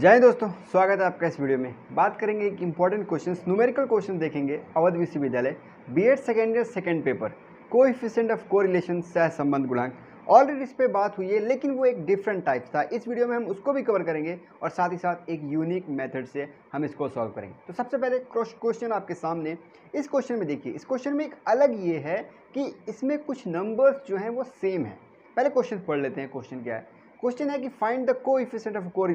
जय दोस्तों स्वागत है आपका इस वीडियो में बात करेंगे एक इंपॉर्टेंट क्वेश्चन न्यूमेरिकल क्वेश्चन देखेंगे अवध विश्वविद्यालय B Ed second year second paper efficient of correlation सह संबंध गुणांक ऑलरेडी इस पर बात हुई है लेकिन वो एक डिफरेंट टाइप था इस वीडियो में हम उसको भी कवर करेंगे और साथ ही साथ एक यूनिक मेथड से हम इसको सॉल्व करेंगे तो सबसे पहले क्वेश्चन आपके सामने इस क्वेश्चन में देखिए इस क्वेश्चन में एक अलग ये है कि इसमें कुछ नंबर्स जो हैं वो सेम है पहले क्वेश्चन पढ़ लेते हैं क्वेश्चन क्या है क्वेश्चन है कि फाइंड द को ऑफ को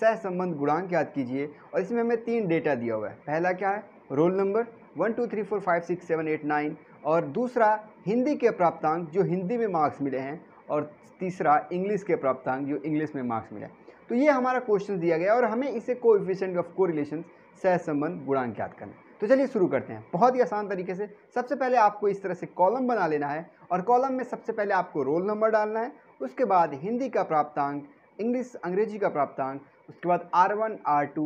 सहसंबंध गुणांक याद कीजिए और इसमें हमें तीन डेटा दिया हुआ है पहला क्या है roll number one two three four five six seven eight nine और दूसरा हिंदी के प्राप्तांक जो हिंदी में मार्क्स मिले हैं और तीसरा इंग्लिश के प्राप्तांक जो इंग्लिश में मार्क्स मिले हैं तो ये हमारा क्वेश्चन दिया गया और हमें इसे को इफिशेंट ऑफ को सह सहसंबंध गुणांक याद करना है तो चलिए शुरू करते हैं बहुत ही आसान तरीके से सबसे पहले आपको इस तरह से कॉलम बना लेना है और कॉलम में सबसे पहले आपको रोल नंबर डालना है उसके बाद हिंदी का प्राप्तांक इंग्लिश अंग्रेजी का प्राप्तांक उसके बाद R one R two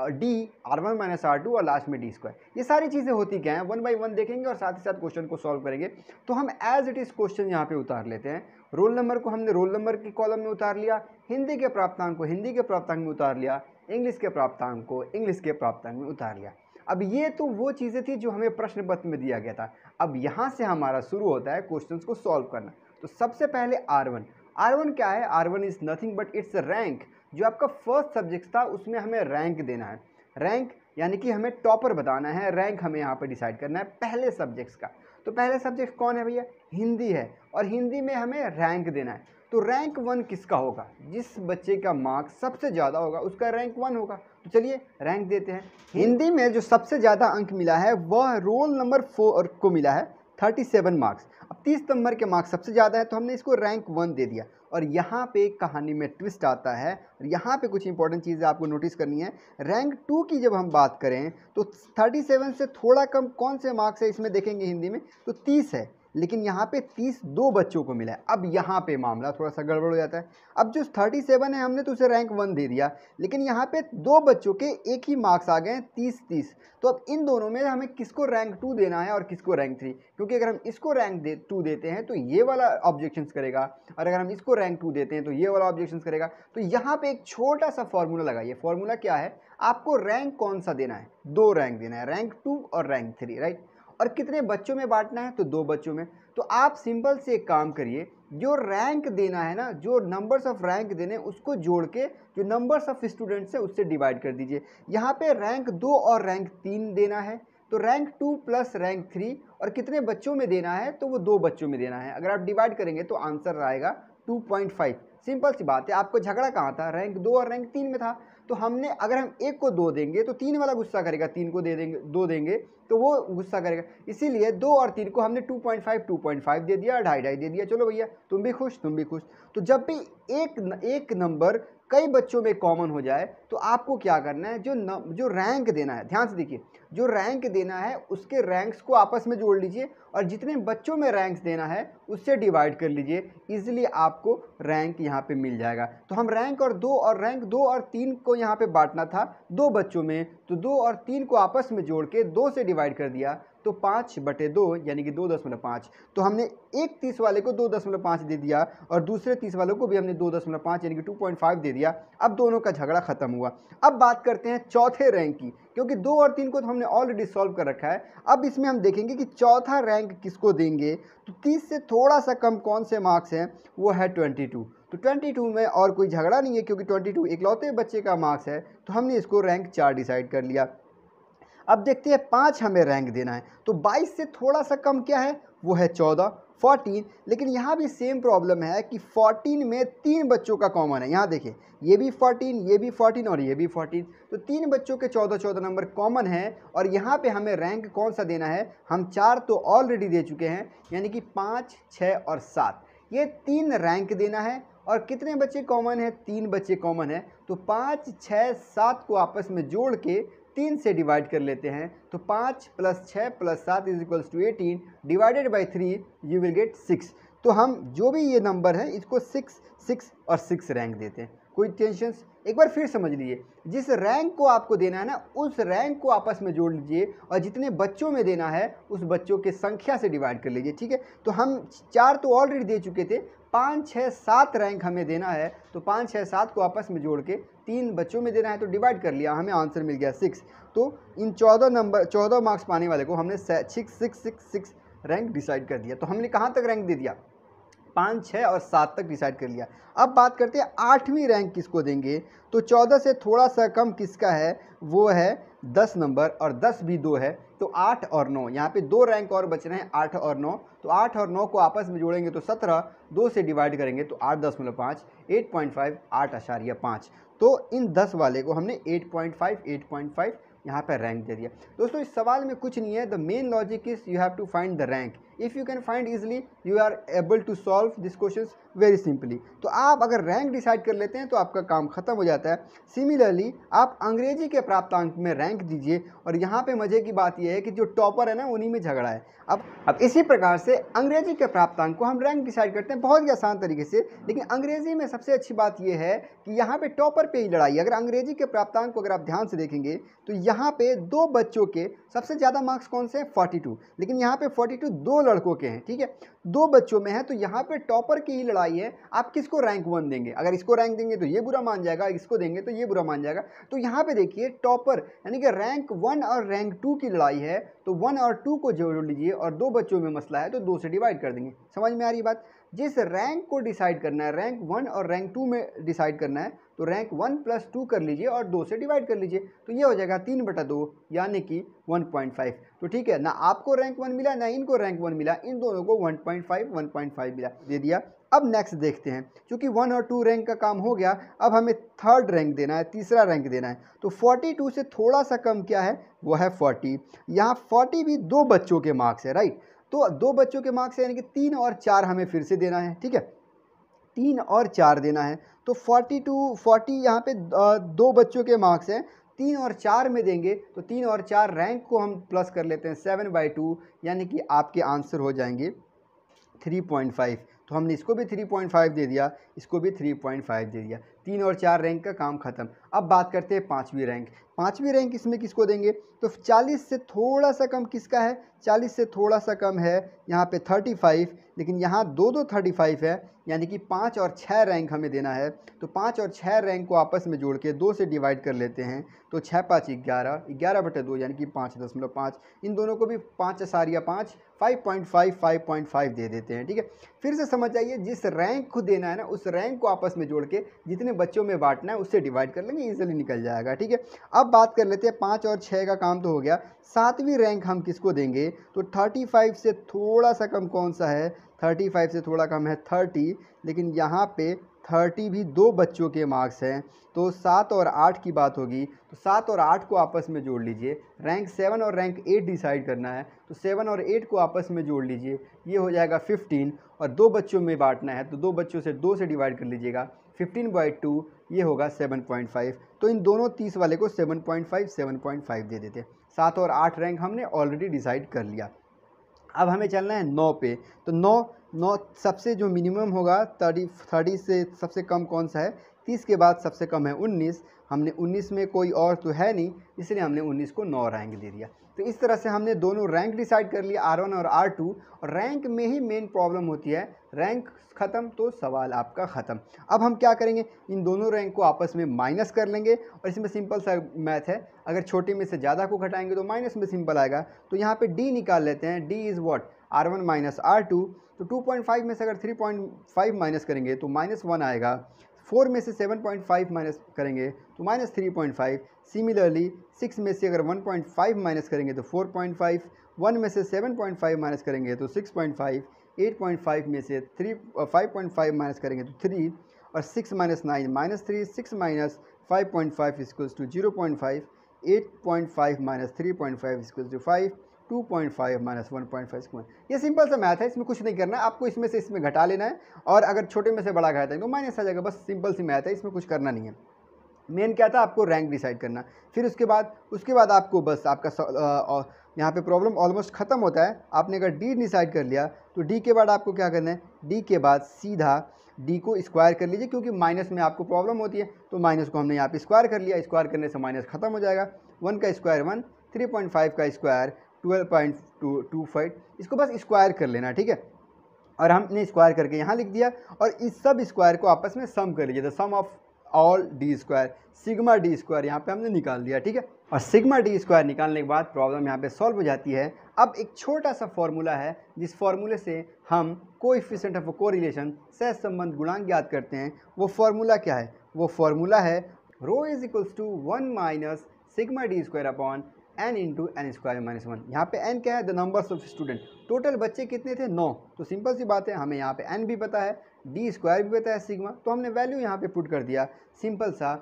D R one minus R two और लास्ट में डी स्क्वायर ये सारी चीज़ें होती क्या हैं वन बाई वन देखेंगे और साथ ही साथ क्वेश्चन को सॉल्व करेंगे तो हम एज इट इज़ क्वेश्चन यहाँ पे उतार लेते हैं रोल नंबर को हमने रोल नंबर की कॉलम में उतार लिया हिंदी के प्राप्तांक को हिंदी के प्राप्तांक में उतार लिया इंग्लिश के प्राप्तांक को इंग्लिश के प्राप्तांक में उतार लिया अब ये तो वो चीज़ें थी जो हमें प्रश्न पत्र में दिया गया था अब यहाँ से हमारा शुरू होता है क्वेश्चन को सॉल्व करना तो सबसे पहले आर वन आर वन क्या है R one is nothing but it's rank जो आपका फर्स्ट सब्जेक्ट था उसमें हमें रैंक देना है रैंक यानी कि हमें टॉपर बताना है रैंक हमें यहाँ पर डिसाइड करना है पहले सब्जेक्ट्स का तो पहले सब्जेक्ट कौन है भैया हिंदी है और हिंदी में हमें रैंक देना है तो रैंक वन किसका होगा जिस बच्चे का मार्क्स सबसे ज़्यादा होगा उसका रैंक वन होगा तो चलिए रैंक देते हैं हिंदी में जो सबसे ज़्यादा अंक मिला है वह रोल नंबर फोर को मिला है थर्टी सेवन मार्क्स अब तीस नंबर के मार्क्स सबसे ज़्यादा है तो हमने इसको रैंक वन दे दिया और यहाँ पे कहानी में ट्विस्ट आता है और यहाँ पे कुछ इंपॉर्टेंट चीज़ें आपको नोटिस करनी है रैंक टू की जब हम बात करें तो थर्टी सेवन से थोड़ा कम कौन से मार्क्स है इसमें देखेंगे हिंदी में तो तीस है लेकिन यहाँ पे 32 बच्चों को मिला है अब यहाँ पे मामला थोड़ा सा गड़बड़ हो जाता है अब जो 37 है हमने तो उसे रैंक वन दे दिया लेकिन यहाँ पे दो बच्चों के एक ही मार्क्स आ गए हैं तीस तीस तो अब इन दोनों में हमें किसको रैंक टू देना है और किसको रैंक थ्री क्योंकि अगर हम इसको रैंक दे टू देते हैं तो ये वाला ऑब्जेक्शन करेगा और अगर हम इसको रैंक टू देते हैं तो ये वाला ऑब्जेक्शन करेगा तो यहाँ पर एक छोटा सा फॉर्मूला लगाइए फॉर्मूला क्या है आपको रैंक कौन सा देना है दो रैंक देना है रैंक टू और रैंक थ्री राइट और कितने बच्चों में बांटना है तो दो बच्चों में तो आप सिंपल से एक काम करिए जो रैंक देना है ना जो नंबर्स ऑफ रैंक देने उसको जोड़ के जो नंबर्स ऑफ स्टूडेंट्स है उससे डिवाइड कर दीजिए यहाँ पे रैंक दो और रैंक तीन देना है तो rank two plus rank three और कितने बच्चों में देना है तो वो दो बच्चों में देना है अगर आप डिवाइड करेंगे तो आंसर आएगा फाइव सिंपल सी बात है आपको झगड़ा कहाँ था रैंक दो और रैंक तीन में था तो हमने अगर हम एक को दो देंगे तो तीन वाला गुस्सा करेगा तीन को दे देंगे दो देंगे तो वो गुस्सा करेगा इसीलिए दो और तीन को हमने 2.5 2.5 दे दिया ढाई ढाई दे दिया चलो भैया तुम भी खुश तुम भी खुश तो जब भी एक एक नंबर कई बच्चों में कॉमन हो जाए तो आपको क्या करना है जो न, जो रैंक देना है ध्यान से देखिए जो रैंक देना है उसके रैंक्स को आपस में जोड़ लीजिए और जितने बच्चों में रैंक्स देना है उससे डिवाइड कर लीजिए इजीली आपको रैंक यहाँ पे मिल जाएगा तो हम रैंक और दो और रैंक दो और तीन को यहाँ पे बांटना था दो बच्चों में तो दो और तीन को आपस में जोड़ के दो से डिवाइड कर दिया तो पाँच बटे दो यानी कि दो दशमलव पाँच तो हमने एक तीस वाले को दो दशमलव पाँच दे दिया और दूसरे तीस वालों को भी हमने दो दशमलव पाँच यानी कि टू पॉइंट फाइव दे दिया अब दोनों का झगड़ा खत्म हुआ अब बात करते हैं चौथे रैंक की क्योंकि दो और तीन को तो हमने ऑलरेडी सॉल्व कर रखा है अब इसमें हम देखेंगे कि चौथा रैंक किसको देंगे तो तीस से थोड़ा सा कम कौन से मार्क्स हैं वो है ट्वेंटी टू तो 22 में और कोई झगड़ा नहीं है क्योंकि 22 इकलौते बच्चे का मार्क्स है तो हमने इसको रैंक चार डिसाइड कर लिया अब देखते हैं पाँच हमें रैंक देना है तो बाईस से थोड़ा सा कम क्या है वो है चौदह फोर्टीन लेकिन यहाँ भी सेम प्रॉब्लम है कि फोर्टीन में तीन बच्चों का कॉमन है यहाँ देखिए ये भी फोर्टीन ये भी फोर्टीन और ये भी फोर्टीन तो तीन बच्चों के चौदह चौदह नंबर कॉमन है और यहाँ पे हमें रैंक कौन सा देना है हम चार तो ऑलरेडी दे चुके हैं यानी कि पाँच छः और सात ये तीन रैंक देना है और कितने बच्चे कॉमन है तीन बच्चे कॉमन है तो पाँच छः सात को आपस में जोड़ के तीन से डिवाइड कर लेते हैं तो पाँच प्लस छः प्लस सात is equals to eighteen divided by three you will get six तो हम जो भी ये नंबर है इसको सिक्स सिक्स और सिक्स रैंक देते हैं कोई टेंशन एक बार फिर समझ लीजिए जिस रैंक को आपको देना है ना उस रैंक को आपस में जोड़ लीजिए और जितने बच्चों में देना है उस बच्चों के संख्या से डिवाइड कर लीजिए ठीक है तो हम चार तो ऑलरेडी दे चुके थे पाँच छः सात रैंक हमें देना है तो पाँच छः सात को आपस में जोड़ के तीन बच्चों में देना है तो डिवाइड कर लिया हमें आंसर मिल गया सिक्स तो इन चौदह नंबर चौदह मार्क्स पाने वाले को हमने six six six six rank decide कर दिया तो हमने कहाँ तक रैंक दे दिया पाँच छः और सात तक डिसाइड कर लिया अब बात करते हैं आठवीं रैंक किसको देंगे तो चौदह से थोड़ा सा कम किसका है वो है दस नंबर और दस भी दो है तो आठ और नौ यहाँ पे दो रैंक और बच रहे हैं आठ और नौ तो आठ और नौ को आपस में जोड़ेंगे तो सत्रह दो से डिवाइड करेंगे तो आठ दशमलव मतलब पाँच एट पॉइंट फाइव आठ आशार्य पाँच तो इन दस वाले को हमने eight point five eight point five यहाँ पर रैंक दे दिया दोस्तों इस सवाल में कुछ नहीं है the main logic is you have to find the rank if you can find easily you are able to solve these questions very simply तो आप अगर रैंक डिसाइड कर लेते हैं तो आपका काम खत्म हो जाता है सिमिलरली आप अंग्रेजी के प्राप्तांक में रैंक दीजिए और यहाँ पे मज़े की बात यह है कि जो टॉपर है ना उन्हीं में झगड़ा है अब अब इसी प्रकार से अंग्रेजी के प्राप्तांक को हम रैंक डिसाइड करते हैं बहुत ही आसान तरीके से लेकिन अंग्रेजी में सबसे अच्छी बात यह है कि यहाँ पर टॉपर पर ही लड़ाई अगर अंग्रेजी के प्राप्तांक को अगर आप ध्यान से देखेंगे तो यहाँ पर दो बच्चों के सबसे ज़्यादा मार्क्स कौन से हैं फोर्टी लेकिन यहाँ पर फोर्टी दो लड़कों के हैं ठीक है दो बच्चों में है तो यहाँ पर टॉपर की ही लड़ाई आई है आप किसको रैंक वन देंगे अगर इसको रैंक देंगे तो ये बुरा मान जाएगा इसको देंगे तो ये बुरा मान जाएगा तो यहाँ पे देखिए टॉपर यानी कि रैंक वन और रैंक टू की लड़ाई है तो वन और टू को जोड़ लीजिए और दो बच्चों में मसला है तो दो से डिवाइड कर देंगे समझ में आ रही बात जिस रैंक को डिसाइड करना है रैंक वन और रैंक टू में डिसाइड करना है तो रैंक वन प्लस टू कर लीजिए और दो से डिवाइड कर लीजिए तो ये हो जाएगा तीन बटा दो यानी कि वन पॉइंट फाइव तो ठीक है ना आपको रैंक वन मिला ना इनको रैंक वन मिला इन दोनों को one point five one point five मिला दे दिया अब नेक्स्ट देखते हैं क्योंकि वन और टू रैंक का काम हो गया अब हमें थर्ड रैंक देना है तीसरा रैंक देना है तो फोर्टी टू से थोड़ा सा कम क्या है वो है फोर्टी यहाँ फोर्टी भी दो बच्चों के मार्क्स है राइट तो दो बच्चों के मार्क्स यानी कि तीन और चार हमें फिर से देना है ठीक है तीन और चार देना है तो फोर्टी टू फोर्टी यहाँ पे दो बच्चों के मार्क्स हैं तीन और चार में देंगे तो तीन और चार रैंक को हम प्लस कर लेते हैं सेवन बाई टू यानी कि आपके आंसर हो जाएंगे थ्री पॉइंट फाइव तो हमने इसको भी थ्री पॉइंट फाइव दे दिया इसको भी थ्री पॉइंट फाइव दे दिया तीन और चार रैंक का काम खत्म अब बात करते हैं पाँचवीं रैंक पाँचवीं रैंक इसमें किसको देंगे तो 40 से थोड़ा सा कम किसका है 40 से थोड़ा सा कम है यहाँ पे 35 लेकिन यहाँ दो दो 35 है यानी कि पाँच और छः रैंक हमें देना है तो पाँच और छः रैंक को आपस में जोड़ के दो से डिवाइड कर लेते हैं तो छः पाँच ग्यारह ग्यारह बटे दो यानी कि पाँच दशमलव पाँच इन दोनों को भी पाँच असारिया पाँच five point five five point five दे देते हैं ठीक है फिर से समझ आइए जिस रैंक को देना है ना उस रैंक को आपस में जोड़ के जितने बच्चों में बांटना है उससे डिवाइड कर लेंगे ईजिली निकल जाएगा ठीक है अब अब बात कर लेते हैं पाँच और छः का काम तो हो गया सातवीं रैंक हम किसको देंगे तो थर्टी फाइव से थोड़ा सा कम कौन सा है थर्टी फाइव से थोड़ा कम है थर्टी लेकिन यहाँ पे थर्टी भी दो बच्चों के मार्क्स हैं तो सात और आठ की बात होगी तो सात और आठ को आपस में जोड़ लीजिए रैंक सेवन और रैंक एट डिसाइड करना है तो सेवन और एट को आपस में जोड़ लीजिए ये हो जाएगा फिफ्टीन और दो बच्चों में बांटना है तो दो बच्चों से दो से डिवाइड कर लीजिएगा फिफ्टीन बाई टू ये होगा सेवन पॉइंट फाइव तो इन दोनों तीस वाले को seven point five seven point five दे देते सात और आठ रैंक हमने ऑलरेडी डिसाइड कर लिया अब हमें चलना है नौ पे तो नौ नौ सबसे जो मिनिमम होगा थर्टी थर्टी से सबसे कम कौन सा है तीस के बाद सबसे कम है उन्नीस हमने उन्नीस में कोई और तो है नहीं इसलिए हमने उन्नीस को नौ रैंक दे दिया तो इस तरह से हमने दोनों रैंक डिसाइड कर लिया आर वन और आर टू और रैंक में ही मेन प्रॉब्लम होती है रैंक ख़त्म तो सवाल आपका ख़त्म अब हम क्या करेंगे इन दोनों रैंक को आपस में माइनस कर लेंगे और इसमें सिंपल सा मैथ है अगर छोटे में से ज़्यादा को घटाएंगे तो माइनस में सिंपल आएगा तो यहाँ पर डी निकाल लेते हैं D is what R one minus R two तो 2.5 में से अगर 3.5 माइनस करेंगे तो माइनस वन आएगा फोर में से 7.5 माइनस करेंगे तो minus three point five similarly six में से अगर 1.5 माइनस करेंगे तो 4.5 वन में से 7.5 माइनस करेंगे तो 6.5 8.5 में से three five point five minus करेंगे तो थ्री और six minus nine minus three six minus five point five is equals to zero point five eight point five minus three point five is equals to five two point five minus one point five square ये simple सा math है इसमें कुछ नहीं करना है आपको इसमें से इसमें घटा लेना है और अगर छोटे में से बड़ा है तो माइनस आ जाएगा बस सिंपल सी मैथ है इसमें कुछ करना नहीं है मेन क्या था आपको रैंक डिसाइड करना फिर उसके बाद उसके बाद आपको बस आपका यहाँ पे प्रॉब्लम ऑलमोस्ट ख़त्म होता है आपने अगर डी डिसाइड कर लिया तो डी के बाद आपको क्या करना है डी के बाद सीधा डी को स्क्वायर कर लीजिए क्योंकि माइनस में आपको प्रॉब्लम होती है तो माइनस को हमने यहाँ पे स्क्वायर कर लिया स्क्वायर करने से माइनस ख़त्म हो जाएगा वन का square one three point five का square twelve point two two five इसको बस स्क्वायर कर लेना ठीक है और हमने स्क्वायर करके यहाँ लिख दिया और इस सब स्क्वायर को आपस में सम कर लीजिए the sum of all D square sigma D square यहाँ पे हमने निकाल दिया ठीक है और सिग्मा डी स्क्वायर निकालने के बाद प्रॉब्लम यहाँ पे सॉल्व हो जाती है अब एक छोटा सा फॉर्मूला है जिस फॉर्मूले से हम इफिशेंट ऑफ को रिलेशन सह संबंध गुणांक याद करते हैं वो फॉर्मूला क्या है वो फॉर्मूला है rho is equals to one minus sigma D square upon N into N square minus one यहाँ पे एन क्या है the numbers of student total बच्चे कितने थे नौ तो सिंपल सी बात है हमें यहाँ पे एन भी पता है डी स्क्वायर भी पता है सिग्मा तो हमने वैल्यू यहाँ पे पुट कर दिया सिंपल सा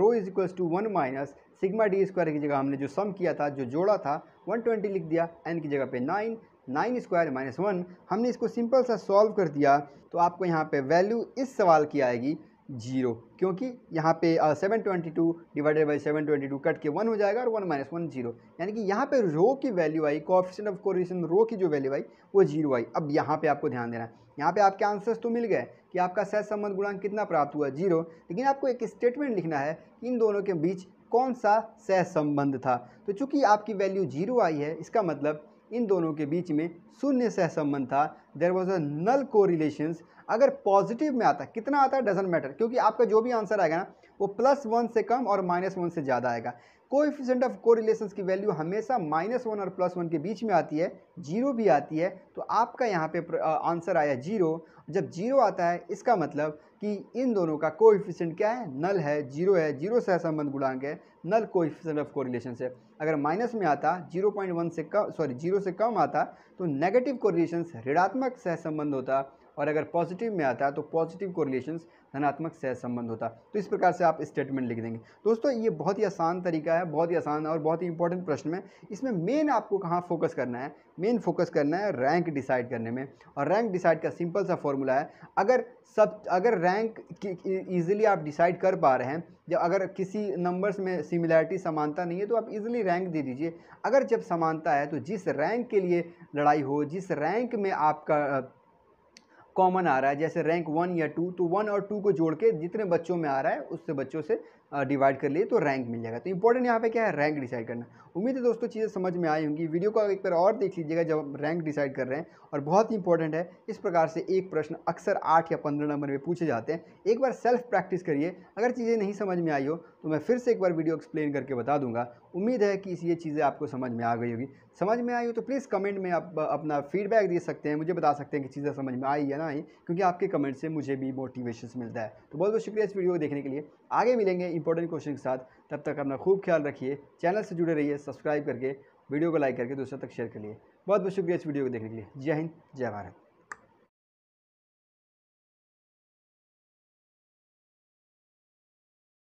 rho is equals to one minus sigma D square की जगह हमने जो सम किया था जो जोड़ा था वन ट्वेंटी लिख दिया एन की जगह पे nine nine square minus one हमने इसको सिंपल सा सॉल्व कर दिया तो आपको यहाँ पे वैल्यू इस सवाल की आएगी जीरो क्योंकि यहाँ पे seven twenty two divided by seven twenty two cut के वन हो जाएगा और वन माइनस वन जीरो यानी कि यहाँ पे रो की वैल्यू आई कॉफिशन ऑफ कोरिशन रो की जो वैल्यू आई वो जीरो आई अब यहाँ पे आपको ध्यान देना है यहाँ पे आपके आंसर्स तो मिल गए कि आपका सह संबंध गुणांक कितना प्राप्त हुआ जीरो लेकिन आपको एक स्टेटमेंट लिखना है इन दोनों के बीच कौन सा सह संबंध था तो चूँकि आपकी वैल्यू जीरो आई है इसका मतलब इन दोनों के बीच में शून्य सह संबंध था देर वॉज अ नल को अगर पॉजिटिव में आता है कितना आता है डजेंट मैटर क्योंकि आपका जो भी आंसर आएगा ना वो प्लस वन से कम और माइनस वन से ज़्यादा आएगा कोएफिशिएंट ऑफ कोरिलेशंस की वैल्यू हमेशा माइनस वन और प्लस वन के बीच में आती है जीरो भी आती है तो आपका यहाँ पे आंसर आया जीरो जब जीरो आता है इसका मतलब कि इन दोनों का कोएफिशिएंट क्या है नल है जीरो है जीरो से संबंध गुणांक है नल कोएफिशिएंट ऑफ कोरिलेशन से अगर माइनस में आता वन से कम सॉरी जीरो से कम आता तो नेगेटिव कोरिलेशन ऋणात्मक सहसंबंध होता और अगर पॉजिटिव में आता है तो पॉजिटिव रिलेशन धनात्मक संबंध होता तो इस प्रकार से आप स्टेटमेंट लिख देंगे दोस्तों ये बहुत ही आसान तरीका है बहुत ही आसान और बहुत ही इंपॉर्टेंट प्रश्न है इसमें मेन आपको कहाँ फोकस करना है मेन फोकस करना है रैंक डिसाइड करने में और रैंक डिसाइड का सिंपल सा फॉर्मूला है अगर सब अगर रैंक ईजिली आप डिसाइड कर पा रहे हैं जब अगर किसी नंबर्स में सिमिलैरिटी समानता नहीं है तो आप ईजिली रैंक दे दीजिए अगर जब समानता है तो जिस रैंक के लिए लड़ाई हो जिस रैंक में आपका कॉमन आ रहा है जैसे रैंक वन या टू तो वन और टू को जोड़ के जितने बच्चों में आ रहा है उससे बच्चों से डिवाइड कर लिए तो रैंक मिल जाएगा तो इंपॉर्टेंट यहाँ पे क्या है रैंक डिसाइड करना उम्मीद है दोस्तों चीज़ें समझ में आई होंगी वीडियो को एक बार और देख लीजिएगा जब हम रैंक डिसाइड कर रहे हैं और बहुत ही इंपॉर्टेंट है इस प्रकार से एक प्रश्न अक्सर आठ या पंद्रह नंबर में पूछे जाते हैं एक बार सेल्फ प्रैक्टिस करिए अगर चीज़ें नहीं समझ में आई हो तो मैं फिर से एक बार वीडियो एक्सप्लेन करके बता दूंगा उम्मीद है कि ये चीज़ें आपको समझ में आ गई होगी समझ में आई हो तो प्लीज़ कमेंट में आप अपना फीडबैक दे सकते हैं मुझे बता सकते हैं कि चीज़ें समझ में आई या ना आई क्योंकि आपके कमेंट से मुझे भी मोटिवेशन मिलता है तो बहुत बहुत शुक्रिया इस वीडियो को देखने के लिए आगे मिलेंगे इंपॉर्टेंट क्वेश्चन के साथ तब तक अपना खूब ख्याल रखिए चैनल से जुड़े रहिए सब्सक्राइब करके वीडियो को लाइक करके दूसरों तक शेयर करिए बहुत बहुत शुक्रिया इस वीडियो को देखने के लिए जय हिंद जय भारत